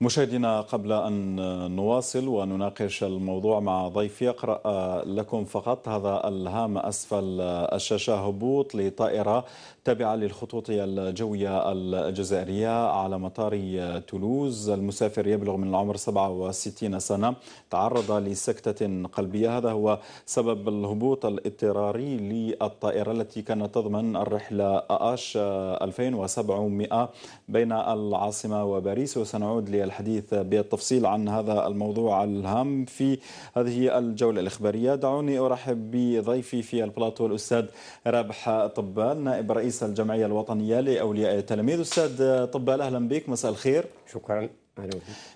مشاهدينا قبل أن نواصل ونناقش الموضوع مع ضيفي أقرأ لكم فقط هذا الهام أسفل الشاشة هبوط لطائرة تابعة للخطوط الجوية الجزائرية على مطار تولوز المسافر يبلغ من العمر 67 سنة تعرض لسكتة قلبية هذا هو سبب الهبوط الاضطراري للطائرة التي كانت تضمن الرحلة أش 2700 بين العاصمة وباريس وسنعود الحديث بالتفصيل عن هذا الموضوع الهام في هذه الجولة الإخبارية دعوني أرحب بضيفي في البلاطو الأستاذ رابح طبال نائب رئيس الجمعية الوطنية لأولياء التلاميذ أستاذ طبال أهلا بك مساء الخير شكرا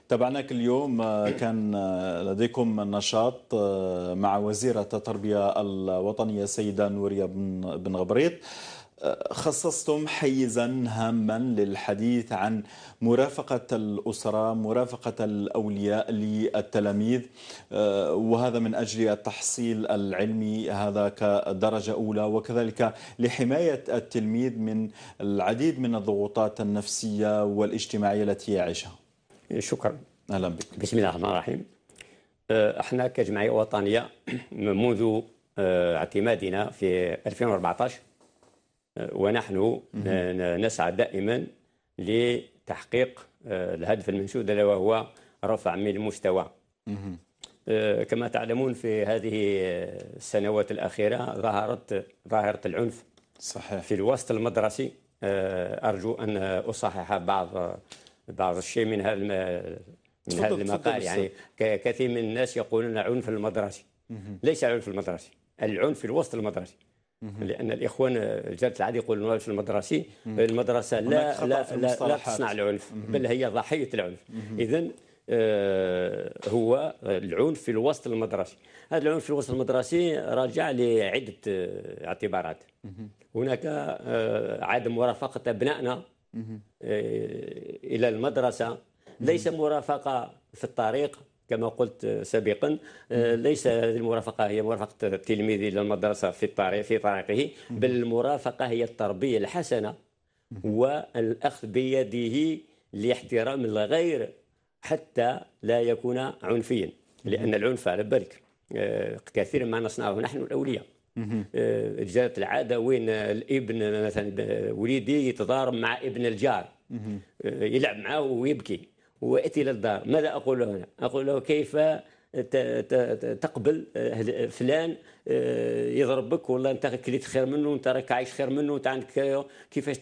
تابعناك اليوم كان لديكم نشاط مع وزيرة التربية الوطنية سيدة نوريا بن غبريط خصصتم حيزا هاما للحديث عن مرافقة الأسرة مرافقة الأولياء للتلاميذ آه، وهذا من أجل التحصيل العلمي هذا كدرجة أولى وكذلك لحماية التلميذ من العديد من الضغوطات النفسية والاجتماعية التي يعيشها شكرا أهلا بك بسم الله الرحمن الرحيم آه، احنا كجمعية وطنية منذ آه، اعتمادنا في 2014 ونحن نسعى دائما لتحقيق آه، الهدف المنشود الا وهو رفع من المستوى آه، كما تعلمون في هذه السنوات الأخيرة ظهرت ظاهرة العنف صحيح. في الوسط المدرسي آه، أرجو أن أصحح بعض بعض الشيء من هذا من هذا المقال يعني كثير من الناس يقولون عنف المدرسي ليس عنف المدرسي العنف في الوسط المدرسي لان الاخوان جاره العادي يقولون في المدرسي المدرسه لا لا, لا, لا تصنع العنف بل هي ضحيه العنف اذا آه، هو العنف في الوسط المدرسي هذا العنف في الوسط المدرسي راجع لعدة آه، اعتبارات هناك آه، عدم مرافقة أبنائنا إلى المدرسة ليس مرافقة في الطريق كما قلت سابقا آه، ليس هذه المرافقه هي مرافقه التلميذ الى المدرسه في الطريق في طريقه بل المرافقه هي التربيه الحسنه والاخذ بيده لاحترام الغير حتى لا يكون عنفيا لان العنف على بالك آه، كثير ما نصنعه نحن الاولياء آه، جاءت العاده وين الابن مثلا وليدي يتضارب مع ابن الجار يلعب معه ويبكي وأتي إلى الدار ماذا أقول هنا أقول له كيف تقبل آه، فلان آه، يضرب بك ولا انت كليت خير منه وانت راك عايش خير منه وانت عندك كيفاش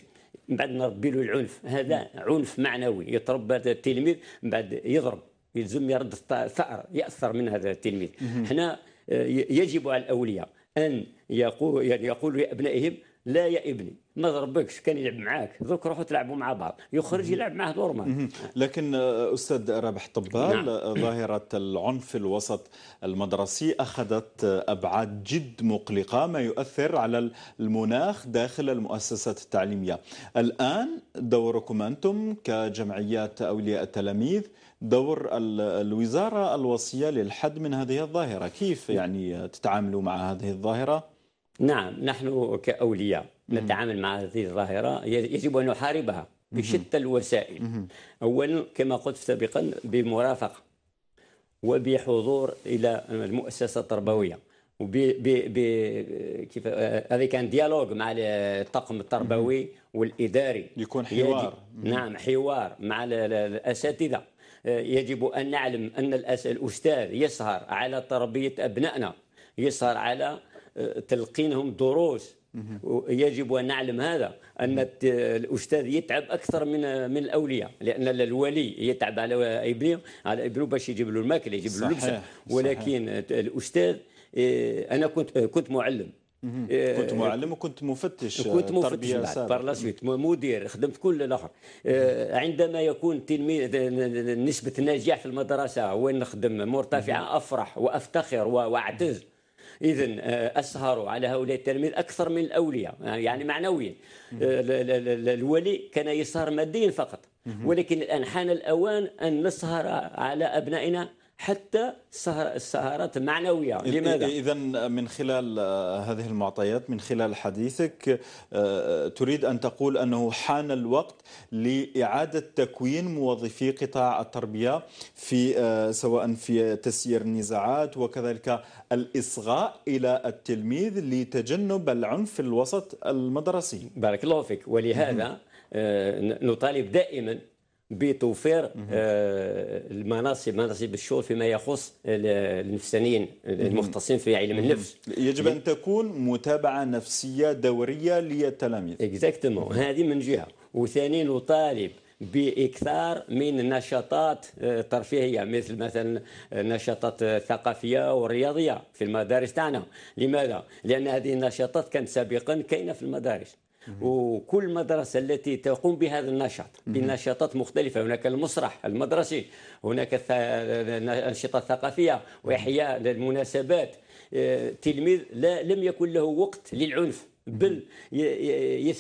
من بعد نربي له العنف هذا عنف معنوي يتربى التلميذ من بعد يضرب يلزم يرد الثأر يأثر من هذا التلميذ هنا آه، يجب على الأولياء أن يقول يعني يقولوا لأبنائهم لا يا ابني ما ضربكش كان يلعب معاك ذوك روحوا تلعبوا مع بعض يخرج يلعب معاه نورمال لكن آه، استاذ رابح طبال نعم. آه، ظاهره العنف في الوسط المدرسي اخذت ابعاد جد مقلقه ما يؤثر على المناخ داخل المؤسسات التعليميه الان دوركم انتم كجمعيات اولياء التلاميذ دور الوزاره الوصيه للحد من هذه الظاهره كيف يعني تتعاملوا مع هذه الظاهره نعم نحن كأولياء نتعامل مع هذه الظاهرة يجب أن نحاربها بشتى الوسائل أولا كما قلت سابقا بمرافقة وبحضور إلى المؤسسة التربوية وب ب كيف آه، هذا كان ديالوج مع الطاقم التربوي والاداري يكون حوار نعم حوار مع الاساتذه آه، يجب ان نعلم ان الاستاذ يسهر على تربيه ابنائنا يسهر على تلقينهم دروس يجب ان نعلم هذا ان الاستاذ يتعب اكثر من من الاولياء لان الولي يتعب على ابنه على ابنه باش يجيب له الماكله يجيب له اللبسه ولكن صحيح. الاستاذ آه، انا كنت آه، كنت معلم آه، كنت معلم وكنت مفتش كنت مفتش بعد مدير خدمت كل الاخر عندما يكون تلميذ نسبه النجاح في المدرسه وين نخدم مرتفعه افرح وافتخر واعتز إذا آه، أسهروا على هؤلاء التلاميذ أكثر من الأولياء آه، يعني معنويا آه، الولي كان يسهر ماديا فقط ولكن الآن حان الأوان أن نسهر على أبنائنا حتى السهرات المعنويه لماذا؟ إذا من خلال هذه المعطيات من خلال حديثك آه، تريد أن تقول أنه حان الوقت لإعادة تكوين موظفي قطاع التربية في آه، سواء في تسيير النزاعات وكذلك الإصغاء إلى التلميذ لتجنب العنف في الوسط المدرسي بارك الله فيك ولهذا آه، نطالب دائما بتوفير آه، المناصب مناصب الشغل فيما يخص النفسانيين المختصين في علم النفس يجب ان تكون متابعه نفسيه دوريه للتلاميذ اكزاكتومون هذه من جهه وثانيا نطالب باكثار من النشاطات الترفيهيه آه، مثل مثلا النشاطات الثقافيه والرياضيه في المدارس تاعنا لماذا لان هذه النشاطات كانت سابقا كاينه في المدارس وكل مدرسة التي تقوم بهذا النشاط بنشاطات مختلفة هناك المسرح المدرسي هناك أنشطة ثقافية وإحياء للمناسبات آه، تلميذ لا لم يكن له وقت للعنف بل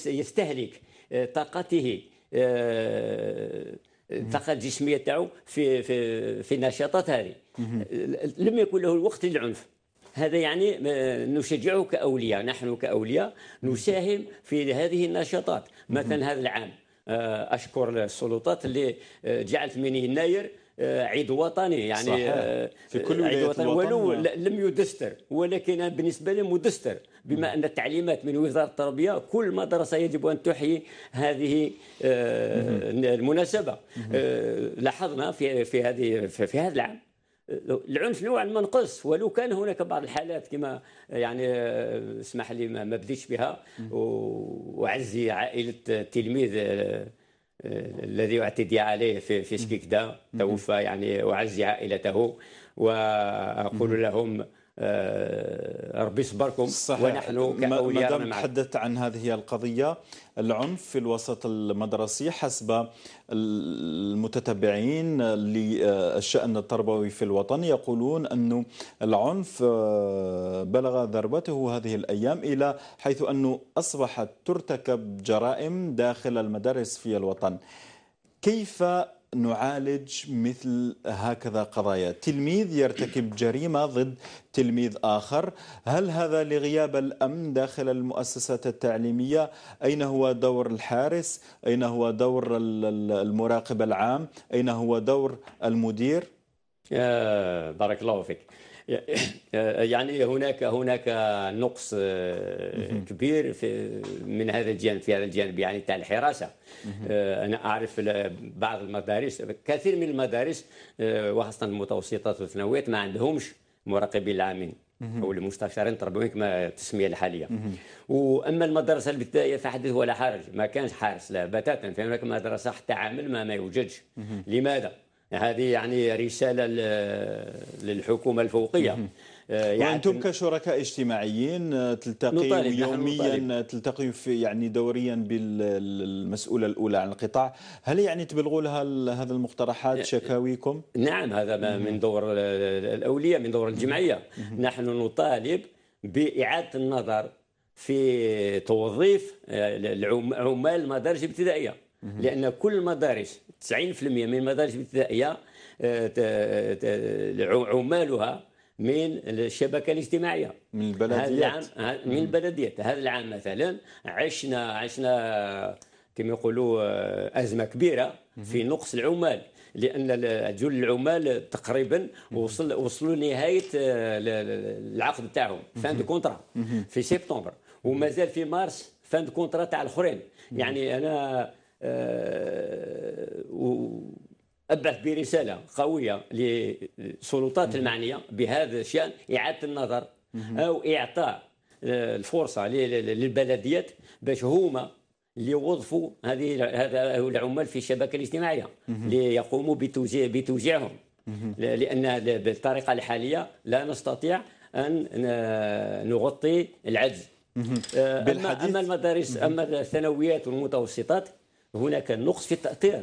يستهلك آه، طاقته آه، الطاقه الجسميه تاعو في في في النشاطات هذه لم يكن له الوقت للعنف هذا يعني آه، نشجعه كأولياء نحن كأولياء نساهم في هذه النشاطات مثلا هذا العام آه، أشكر السلطات اللي آه، جعلت من يناير عيد وطني يعني صحيح. في كل عيد وطني ولو لم يدستر ولكن بالنسبه لي مدستر بما ان التعليمات من وزاره التربيه كل مدرسه يجب ان تحيي هذه المناسبه لاحظنا في في هذه في هذا العام العنف نوعا ما نقص ولو كان هناك بعض الحالات كما يعني اسمح لي ما بديش بها وعزي عائله التلميذ آه، الذي اعتدي عليه في في شكيكدا توفى يعني اعزي عائلته واقول لهم آه، ربي يصبركم صحيح. ونحن ما دام تحدثت عن هذه القضيه العنف في الوسط المدرسي حسب المتتبعين للشان التربوي في الوطن يقولون أن العنف آه، بلغ ذروته هذه الايام الى حيث انه اصبحت ترتكب جرائم داخل المدارس في الوطن كيف نعالج مثل هكذا قضايا تلميذ يرتكب جريمة ضد تلميذ آخر هل هذا لغياب الأمن داخل المؤسسات التعليمية أين هو دور الحارس أين هو دور المراقب العام أين هو دور المدير بارك الله فيك يعني هناك هناك نقص آه، كبير في من هذا الجانب في هذا الجانب يعني تاع الحراسه آه، انا اعرف بعض المدارس كثير من المدارس آه، وخاصه المتوسطات والثانويات ما عندهمش مراقبين العامين او المستشارين تربويين كما التسميه الحاليه واما المدرسه الابتدائيه فحدث ولا حرج ما كانش حارس لا بتاتا في هناك مدرسه حتى عامل ما ما يوجدش لماذا هذه يعني رسالة للحكومة الفوقية آه، يعني وانتم كشركاء اجتماعيين آه، تلتقي يوميا آه، تلتقي في يعني دوريا بالمسؤوله الاولى عن القطاع هل يعني تبلغوا لها هذا المقترحات شكاويكم نعم هذا ما من دور الاوليه من دور الجمعيه نحن نطالب باعاده النظر في توظيف عمال المدارس الابتدائيه لان كل المدارس 90% من المدارس الابتدائيه آه، عمالها من الشبكه الاجتماعيه من البلديات من البلديات هذا العام مثلا عشنا عشنا كما يقولوا آه، ازمه كبيره في نقص العمال لان جل العمال تقريبا وصل وصلوا لنهايه آه، العقد تاعهم فان دو كونترا في سبتمبر ومازال في مارس فان دو كونترا تاع الاخرين يعني انا وابعث برساله قويه للسلطات المعنيه بهذا الشان اعاده النظر او اعطاء آه، الفرصه للبلديات باش هما اللي وظفوا هذه هذا العمال في الشبكه الاجتماعيه ليقوموا بتوزيع بتوزيعهم لان بالطريقه الحاليه لا نستطيع ان آه، نغطي العجز آه، أما, اما المدارس اما الثانويات والمتوسطات هناك نقص في التاثير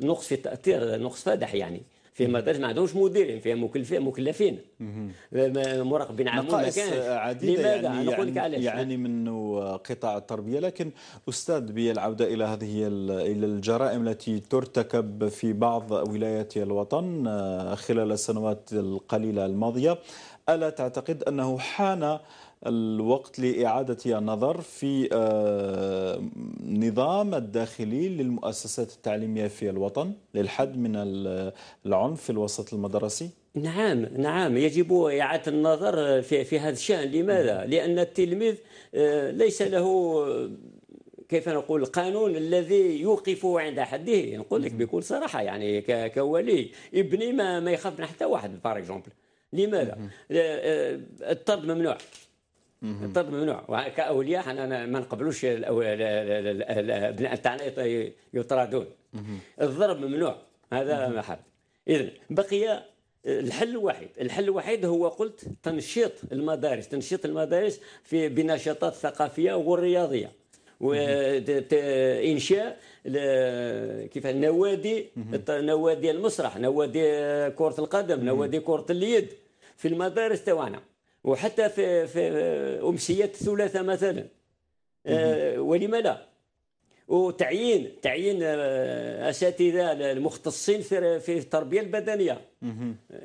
نقص في التاثير نقص فادح يعني في مدارس ما عندهمش مديرين فيها مكلفين مكلفين مراقبين على المكان عديدة لماذا يعني نقول لك يعني علاش يعني منه قطاع التربيه لكن استاذ بي العوده الى هذه الى الجرائم التي ترتكب في بعض ولايات الوطن آه، خلال السنوات القليله الماضيه الا تعتقد انه حان الوقت لإعادة النظر في آه، نظام الداخلي للمؤسسات التعليمية في الوطن للحد من العنف في الوسط المدرسي؟ نعم نعم يجب إعادة النظر في, في هذا الشأن لماذا؟ لأن التلميذ آه، ليس له كيف نقول القانون الذي يوقفه عند حده نقول لك بكل صراحه يعني كولي ابني ما, ما يخاف من حتى واحد باغ اكزومبل لماذا؟ آه، الطرد ممنوع الطب ممنوع وكاولياء حنا ما نقبلوش الابناء تاعنا يطردون الضرب ممنوع هذا ما حد اذا بقي الحل الوحيد الحل الوحيد هو قلت تنشيط المدارس تنشيط المدارس في بنشاطات ثقافيه والرياضيه وانشاء كيف نوادي نوادي المسرح نوادي كره القدم نوادي كره اليد في المدارس تاعنا وحتى في, في أمسية الثلاثاء مثلا آه، ولما لا وتعيين تعيين آه، اساتذه المختصين في في التربيه البدنيه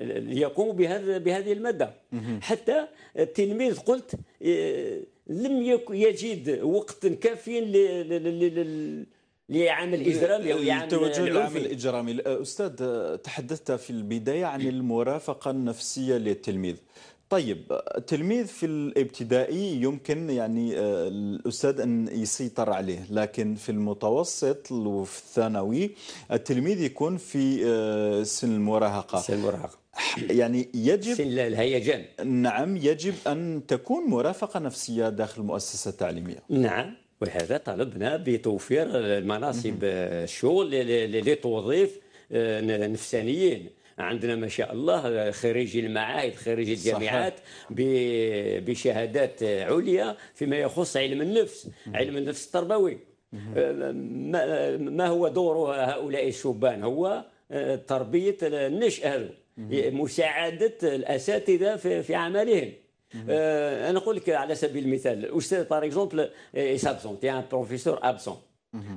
ليقوموا بهذا بهذه الماده حتى التلميذ قلت آه، لم يجد وقتا كافيا لعمل اجرامي او يعمل التوجه للعمل الاجرامي استاذ تحدثت في البدايه عن المرافقه النفسيه للتلميذ طيب التلميذ في الابتدائي يمكن يعني آه، الأستاذ أن يسيطر عليه لكن في المتوسط وفي الثانوي التلميذ يكون في آه، سن المراهقة سن المراهقة يعني يجب سن الهيجان نعم يجب أن تكون مرافقة نفسية داخل المؤسسة التعليمية نعم وهذا طلبنا بتوفير المناصب الشغل آه، لتوظيف نفسانيين عندنا ما شاء الله خريجي المعاهد خريجي الجامعات بشهادات عليا فيما يخص علم النفس علم النفس التربوي ما هو دور هؤلاء الشبان هو تربيه النشء مساعده الاساتذه في عملهم آه، انا نقول لك على سبيل المثال استاذ باغ اكزومبل اي سابسون تي ان بروفيسور ابسون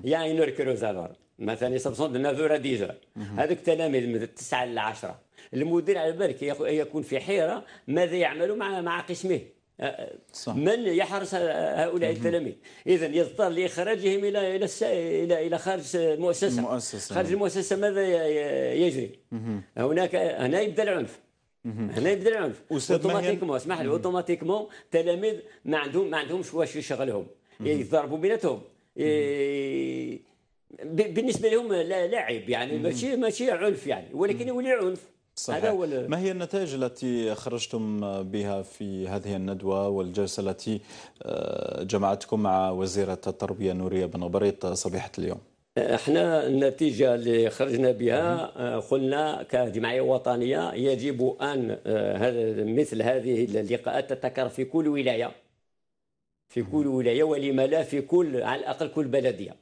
يا اون اور مثلا يصبصون نافو راه هذوك التلاميذ من التسعه للعشره المدير على بالك يكون في حيره ماذا يعمل مع مع قسمه صح. من يحرس هؤلاء التلاميذ اذا يضطر لاخراجهم الى الى الى الى خارج المؤسسه المؤسسة. خارج المؤسسه ماذا يجري مه. هناك هنا يبدا العنف هنا يبدا العنف اوتوماتيكمون اسمح لي اوتوماتيكمون التلاميذ ما عندهم ما عندهمش واش يشغلهم يضربوا بيناتهم بالنسبه لهم لا عيب يعني ماشي ماشي عنف يعني ولكن يولي عنف صحيح. هذا هو ما هي النتائج التي خرجتم بها في هذه الندوة والجلسة التي آه، جمعتكم مع وزيرة التربية نورية بن غبريط صبيحة اليوم احنا النتيجة اللي خرجنا بها آه، قلنا كجمعية وطنية يجب أن آه، مثل هذه اللقاءات تتكرر في كل ولاية في كل ولايه ولما لا في كل على الاقل كل بلديه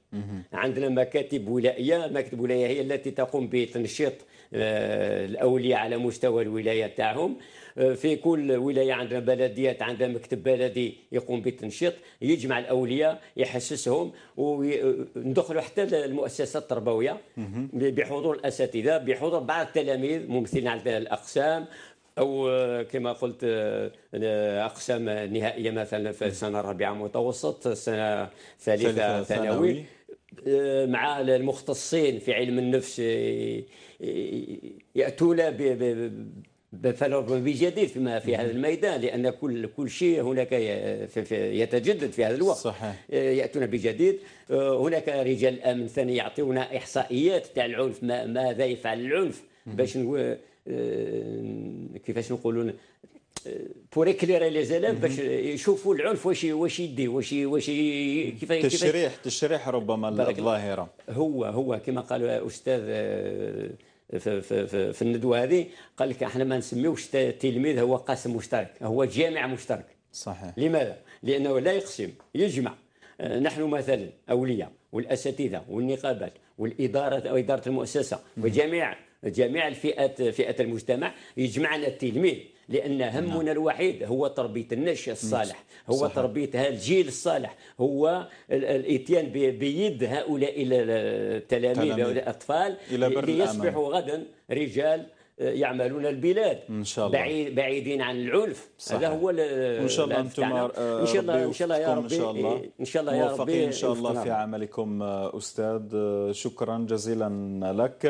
عندنا مكاتب ولائيه مكتب ولايه هي التي تقوم بتنشيط آه، الاولياء على مستوى الولايه تاعهم آه، في كل ولايه عندنا بلديات عندها مكتب بلدي يقوم بالتنشيط يجمع الاولياء يحسسهم وندخلوا حتى المؤسسات التربويه بحضور الاساتذه بحضور بعض التلاميذ ممثلين على الاقسام او كما قلت آه، اقسام نهائيه مثلا في السنه الرابعه متوسط سنه ثالثه ثانوي آه، مع المختصين في علم النفس آه، ياتون بفلسفه جديد فيما في هذا الميدان لان كل كل شيء هناك يتجدد في هذا الوقت صحيح. ياتون بجديد هناك رجال امن ثاني يعطيونا احصائيات تاع العنف ماذا يفعل العنف باش آه، كيفاش نقولوا بور اكليري لي زالام باش يشوفوا العنف واش واش يدي واش واش كيف تشريح تشريح ربما الظاهره هو هو كما قال استاذ في, آه، في, في الندوه هذه قال لك احنا ما نسميوش التلميذ هو قاسم مشترك هو جامع مشترك صحيح لماذا؟ لانه لا يقسم يجمع آه، نحن مثلا اولياء والاساتذه والنقابات والاداره او اداره المؤسسه وجميع جميع الفئات فئات المجتمع يجمعنا التلميذ لان همنا نعم. الوحيد هو تربيه النش الصالح نعم. هو صحيح. تربيه الجيل الصالح هو الاتيان بيد هؤلاء التلاميذ هؤلاء الاطفال ليصبحوا غدا رجال آه، يعملون البلاد ان شاء الله بعيد بعيدين عن العنف صحيح. هذا هو ان شاء الله انتم آه، ان شاء الله ان شاء الله يا ربي ان شاء الله إيه، ان شاء الله يا ربي ان شاء الله في عملكم آه، استاذ شكرا جزيلا لك